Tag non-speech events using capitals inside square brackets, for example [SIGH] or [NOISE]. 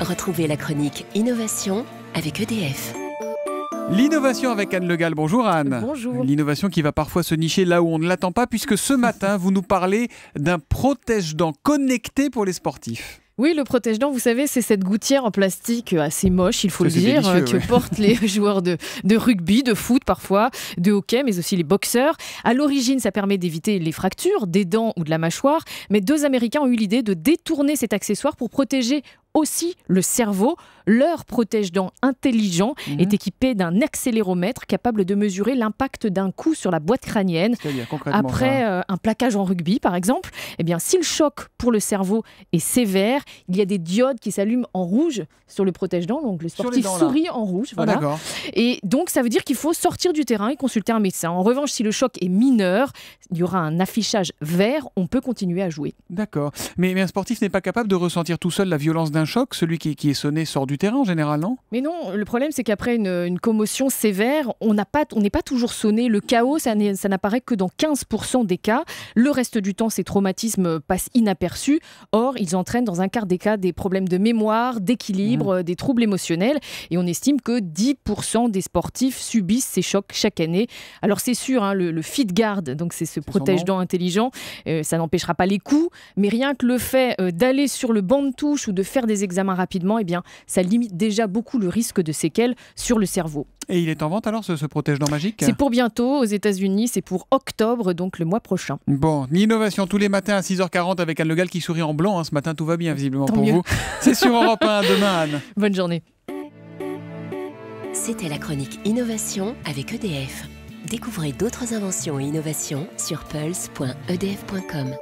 Retrouvez la chronique Innovation avec EDF. L'innovation avec Anne Legal. Bonjour Anne. Bonjour. L'innovation qui va parfois se nicher là où on ne l'attend pas, puisque ce matin, vous nous parlez d'un protège-dents connecté pour les sportifs. Oui, le protège-dents, vous savez, c'est cette gouttière en plastique assez moche, il faut le dire, euh, que portent les [LAUGHS] joueurs de, de, rugby, de foot parfois, de hockey, mais aussi les boxeurs. À l'origine, ça permet d'éviter les fractures des dents ou de la mâchoire, mais deux Américains ont eu l'idée de détourner cet accessoire pour protéger aussi le cerveau. Leur protège-dents intelligent mhm. est équipé d'un accéléromètre capable de mesurer l'impact d'un coup sur la boîte crânienne. Après euh, un plaquage en rugby, par exemple, eh bien, si le choc pour le cerveau est sévère, il y a des diodes qui s'allument en rouge sur le protège-dents. Donc le sportif sourit en rouge. Ah, voilà. et donc ça veut dire qu'il faut sortir du terrain et consulter un médecin. En revanche, si le choc est mineur, il y aura un affichage vert, on peut continuer à jouer. D'accord. Mais, mais un sportif n'est pas capable de ressentir tout seul la violence d'un choc, celui qui, est sonné sort du terrain en général, non Mais non, le problème c'est qu'après une, commotion sévère, on n'est pas, on pas toujours sonné. Le chaos, ça n'apparaît que dans 15% des cas. Le reste du temps, ces traumatismes passent inaperçus. Or, ils entraînent dans un quart des cas des problèmes de mémoire, d'équilibre, mmh. des troubles émotionnels. Et on estime que 10% des sportifs subissent ces chocs chaque année. Alors c'est sûr, hein, le, le, fit guard, donc c'est ce protège-dents intelligent, euh, ça n'empêchera pas les coups, mais rien que le fait euh, d'aller sur le banc de touche ou de faire des examens rapidement, eh bien, ça limite déjà beaucoup le risque de séquelles sur le cerveau. Et il est en vente alors ce, protège-dents magique C'est pour bientôt aux États-Unis, c'est pour octobre, donc le mois prochain. Bon, l'innovation tous les matins à 6h40 avec Anne Legal qui sourit en blanc. Hein, ce matin, tout va bien visiblement pour vous. C'est sur Europe 1 demain, Anne. [LAUGHS] Bonne journée. C'était la chronique Innovation avec EDF. Découvrez d'autres inventions et innovations sur pulse.edf.com.